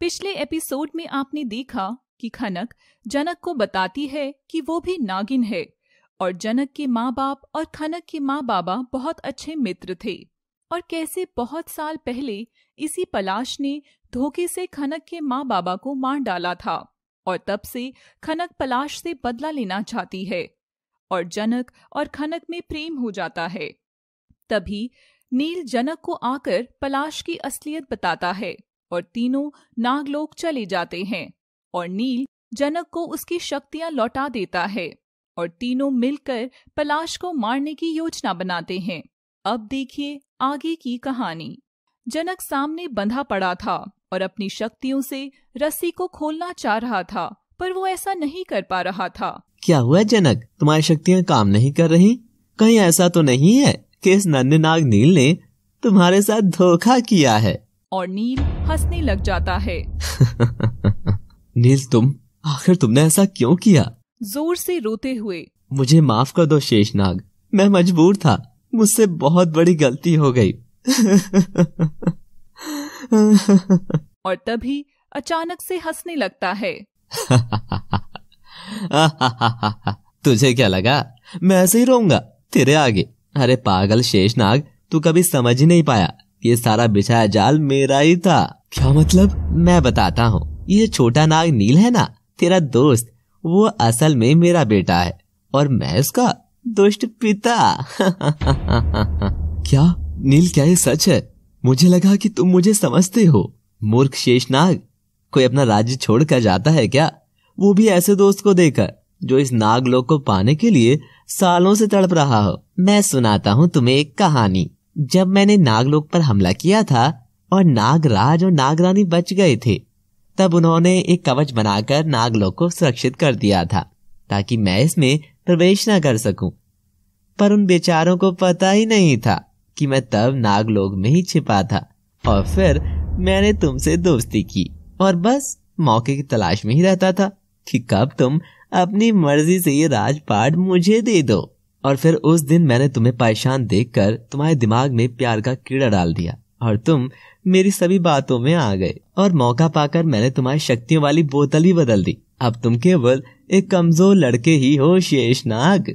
पिछले एपिसोड में आपने देखा कि खनक जनक को बताती है कि वो भी नागिन है और जनक के माँ बाप और खनक के माँ बाबा बहुत अच्छे मित्र थे और कैसे बहुत साल पहले इसी पलाश ने धोखे से खनक के माँ बाबा को मार डाला था और तब से खनक पलाश से बदला लेना चाहती है और जनक और खनक में प्रेम हो जाता है तभी नील जनक को आकर पलाश की असलियत बताता है और तीनों नागलोक चले जाते हैं और नील जनक को उसकी शक्तियां लौटा देता है और तीनों मिलकर पलाश को मारने की योजना बनाते हैं अब देखिए आगे की कहानी जनक सामने बंधा पड़ा था और अपनी शक्तियों से रस्सी को खोलना चाह रहा था पर वो ऐसा नहीं कर पा रहा था क्या हुआ जनक तुम्हारी शक्तियाँ काम नहीं कर रही कहीं ऐसा तो नहीं है कि इस नन्हे नाग नील ने तुम्हारे साथ धोखा किया है और नील हंसने लग जाता है नील तुम आखिर तुमने ऐसा क्यों किया जोर से रोते हुए मुझे माफ कर दो शेषनाग मैं मजबूर था मुझसे बहुत बड़ी गलती हो गई और तभी अचानक से हंसने लगता है तुझे क्या लगा मैं ऐसे ही रहूंगा तेरे आगे अरे पागल शेषनाग तू कभी समझ ही नहीं पाया ये सारा बिछाया जाल मेरा ही था क्या मतलब मैं बताता हूँ ये छोटा नाग नील है ना तेरा दोस्त वो असल में मेरा बेटा है और मैं उसका दुष्ट पिता क्या नील क्या ये सच है मुझे लगा कि तुम मुझे समझते हो मूर्ख शेषनाग कोई अपना राज्य छोड़ कर जाता है क्या वो भी ऐसे दोस्त को देकर जो इस नागलोक को पाने के लिए सालों से तड़प रहा हो मैं सुनाता हूँ तुम्हें एक कहानी जब मैंने नागलोक पर हमला किया था और नागराज और नागरानी बच गए थे तब उन्होंने एक कवच बनाकर नागलोक को सुरक्षित कर दिया था ताकि मैं इसमें प्रवेश न कर सकूं। पर उन बेचारों को पता ही नहीं था कि मैं तब नागलोक में ही छिपा था और फिर मैंने तुमसे दोस्ती की और बस मौके की तलाश में ही रहता था कि कब तुम अपनी मर्जी से ये राजपाट मुझे दे दो और फिर उस दिन मैंने तुम्हें परेशान देखकर तुम्हारे दिमाग में प्यार का कीड़ा डाल दिया और तुम मेरी सभी बातों में आ गए और मौका पाकर मैंने तुम्हारी शक्तियों वाली बोतल भी बदल दी अब तुम केवल एक कमजोर लड़के ही हो शेष नाग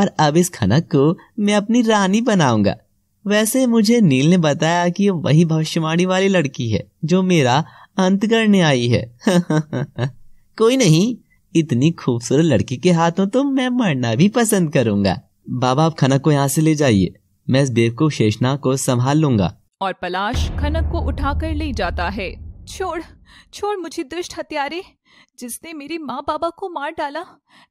और अब इस खनक को मैं अपनी रानी बनाऊंगा वैसे मुझे नील ने बताया कि वही भविष्यवाणी वाली लड़की है जो मेरा अंत करने आई है कोई नहीं इतनी खूबसूरत लड़की के हाथों तो मैं मरना भी पसंद करूंगा बाबा आप खनक को यहाँ से ले जाइए मैं इस बेवकूफ शेषनाग को संभाल लूंगा और पलाश खनक को उठा कर ले जाता है छोड़ छोड़ मुझे दुष्ट हत्यारे जिसने मेरी माँ बाबा को मार डाला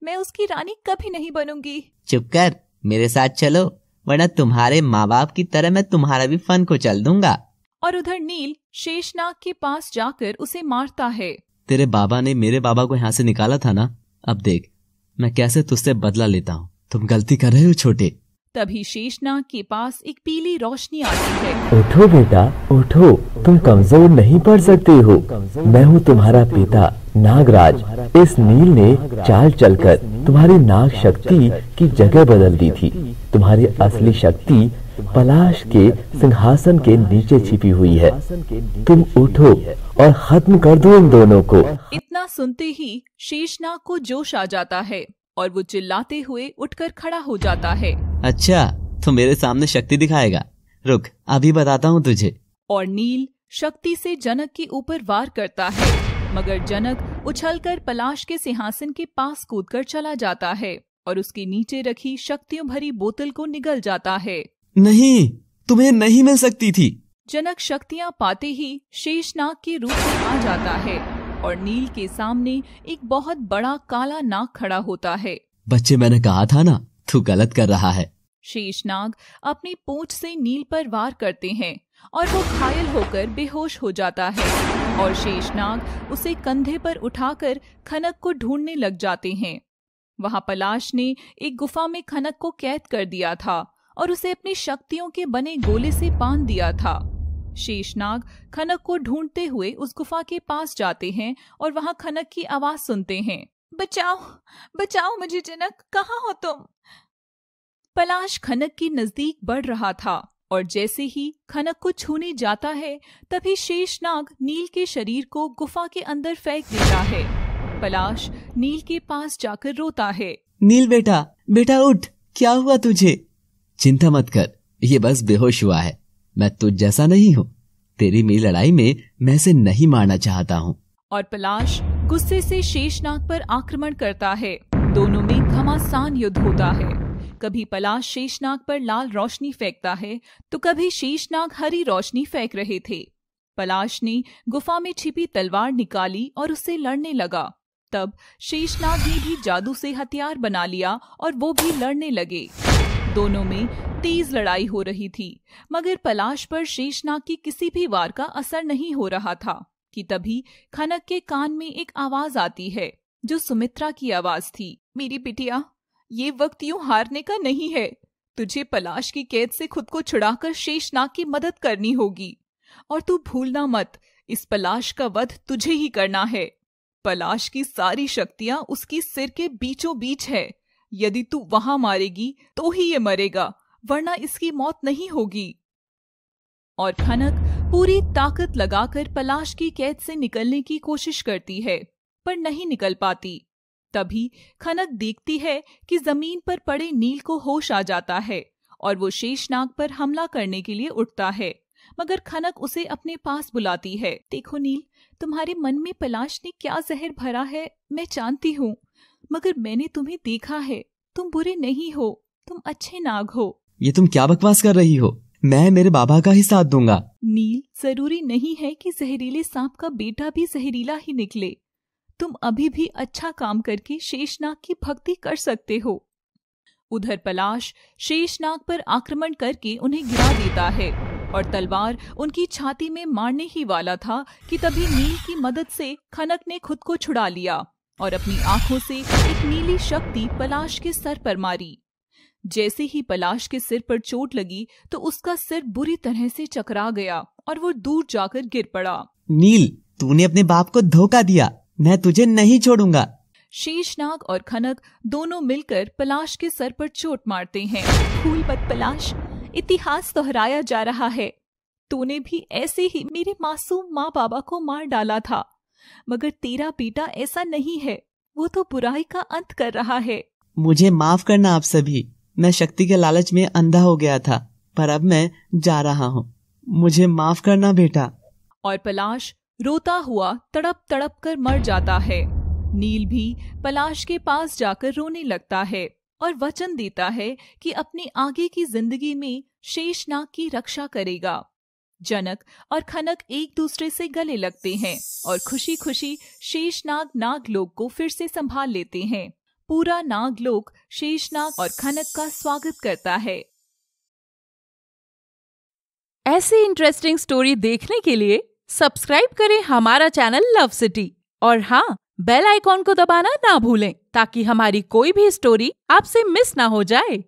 मैं उसकी रानी कभी नहीं बनूंगी चुप कर मेरे साथ चलो वरना तुम्हारे माँ बाप की तरह मैं तुम्हारा भी फन को चल दूंगा और उधर नील शेषनाग के पास जाकर उसे मारता है तेरे बाबा ने मेरे बाबा को यहाँ से निकाला था ना अब देख मैं कैसे तुझसे बदला लेता हूँ तुम गलती कर रहे हो छोटे तभी शेषनाग के पास एक पीली रोशनी आती है उठो बेटा उठो तुम कमजोर नहीं पड़ सकते हो मैं हूँ तुम्हारा पिता नागराज इस नील ने चाल चलकर तुम्हारी नाग शक्ति की जगह बदल दी थी तुम्हारी असली शक्ति पलाश के सिंहासन के नीचे छिपी हुई है तुम उठो और खत्म कर दो इन दोनों को इतना सुनते ही शेषनाग को जोश आ जाता है और वो चिल्लाते हुए उठकर खड़ा हो जाता है अच्छा तो मेरे सामने शक्ति दिखाएगा रुक अभी बताता हूँ तुझे और नील शक्ति से जनक के ऊपर वार करता है मगर जनक उछलकर पलाश के सिंहासन के पास कूदकर चला जाता है और उसके नीचे रखी शक्तियों भरी बोतल को निगल जाता है नहीं तुम्हें नहीं मिल सकती थी जनक शक्तियाँ पाते ही शेषनाग के रूप में आ जाता है और नील के सामने एक बहुत बड़ा काला नाग खड़ा होता है बच्चे मैंने कहा था ना तू गलत कर रहा है शेष नाग अपनी पूंछ से नील पर वार करते हैं और वो घायल होकर बेहोश हो जाता है और शेष नाग उसे कंधे पर उठाकर खनक को ढूंढने लग जाते हैं वहां पलाश ने एक गुफा में खनक को कैद कर दिया था और उसे अपनी शक्तियों के बने गोले से बांध दिया था शेषनाग खनक को ढूंढते हुए उस गुफा के पास जाते हैं और वहां खनक की आवाज सुनते हैं बचाओ बचाओ मुझे जनक कहाँ हो तुम पलाश खनक के नजदीक बढ़ रहा था और जैसे ही खनक को छूने जाता है तभी शेषनाग नील के शरीर को गुफा के अंदर फेंक देता है पलाश नील के पास जाकर रोता है नील बेटा बेटा उठ क्या हुआ तुझे चिंता मत कर ये बस बेहोश हुआ है मैं तुझ तो जैसा नहीं हूँ तेरी मेरी लड़ाई में मैं से नहीं मारना चाहता हूँ और पलाश गुस्से से शेषनाग पर आक्रमण करता है दोनों में घमासान युद्ध होता है कभी पलाश शेषनाग पर लाल रोशनी फेंकता है तो कभी शेषनाग हरी रोशनी फेंक रहे थे पलाश ने गुफा में छिपी तलवार निकाली और उससे लड़ने लगा तब शेषनाग ने भी जादू से हथियार बना लिया और वो भी लड़ने लगे दोनों में तेज लड़ाई हो रही थी मगर पलाश पर शेषनाग की किसी भी वार का असर नहीं हो रहा था कि तभी खनक के कान में एक आवाज आती है जो सुमित्रा की आवाज थी मेरी बिटिया ये वक्त यूं हारने का नहीं है तुझे पलाश की कैद से खुद को छुड़ाकर शेषनाग की मदद करनी होगी और तू भूलना मत इस पलाश का वध तुझे ही करना है पलाश की सारी शक्तियां उसकी सिर के बीचों बीच है यदि तू वहां मारेगी तो ही ये मरेगा वरना इसकी मौत नहीं होगी और खनक पूरी ताकत लगाकर पलाश की कैद से निकलने की कोशिश करती है पर नहीं निकल पाती तभी खनक देखती है कि जमीन पर पड़े नील को होश आ जाता है और वो शेषनाग पर हमला करने के लिए उठता है मगर खनक उसे अपने पास बुलाती है देखो नील तुम्हारे मन में पलाश ने क्या जहर भरा है मैं जानती हूँ मगर मैंने तुम्हें देखा है तुम बुरे नहीं हो तुम अच्छे नाग हो ये तुम क्या बकवास कर रही हो मैं मेरे बाबा का ही साथ दूंगा नील जरूरी नहीं है कि जहरीले सांप का बेटा भी जहरीला ही निकले तुम अभी भी अच्छा काम करके शेषनाग की भक्ति कर सकते हो उधर पलाश शेषनाग पर आक्रमण करके उन्हें गिरा देता है और तलवार उनकी छाती में मारने ही वाला था कि तभी नील की मदद से खनक ने खुद को छुड़ा लिया और अपनी आंखों से एक नीली शक्ति पलाश के सर पर मारी जैसे ही पलाश के सिर पर चोट लगी तो उसका सिर बुरी तरह से चकरा गया और वो दूर जाकर गिर पड़ा नील तूने अपने बाप को धोखा दिया मैं तुझे नहीं छोड़ूंगा शेषनाग और खनक दोनों मिलकर पलाश के सर पर चोट मारते हैं फूल पत पलाश इतिहास दोहराया जा रहा है तूने भी ऐसे ही मेरे मासूम माँ बाबा को मार डाला था मगर तेरा बेटा ऐसा नहीं है वो तो बुराई का अंत कर रहा है मुझे माफ करना आप सभी मैं शक्ति के लालच में अंधा हो गया था पर अब मैं जा रहा हूँ मुझे माफ करना बेटा और पलाश रोता हुआ तड़प तड़प कर मर जाता है नील भी पलाश के पास जाकर रोने लगता है और वचन देता है कि अपने आगे की जिंदगी में शेषनाग की रक्षा करेगा जनक और खनक एक दूसरे से गले लगते हैं और खुशी खुशी शेषनाग नागलोक को फिर से संभाल लेते हैं पूरा नागलोक शेषनाग और खनक का स्वागत करता है ऐसी इंटरेस्टिंग स्टोरी देखने के लिए सब्सक्राइब करें हमारा चैनल लव सिटी और हाँ बेल आइकॉन को दबाना ना भूलें ताकि हमारी कोई भी स्टोरी आपसे मिस ना हो जाए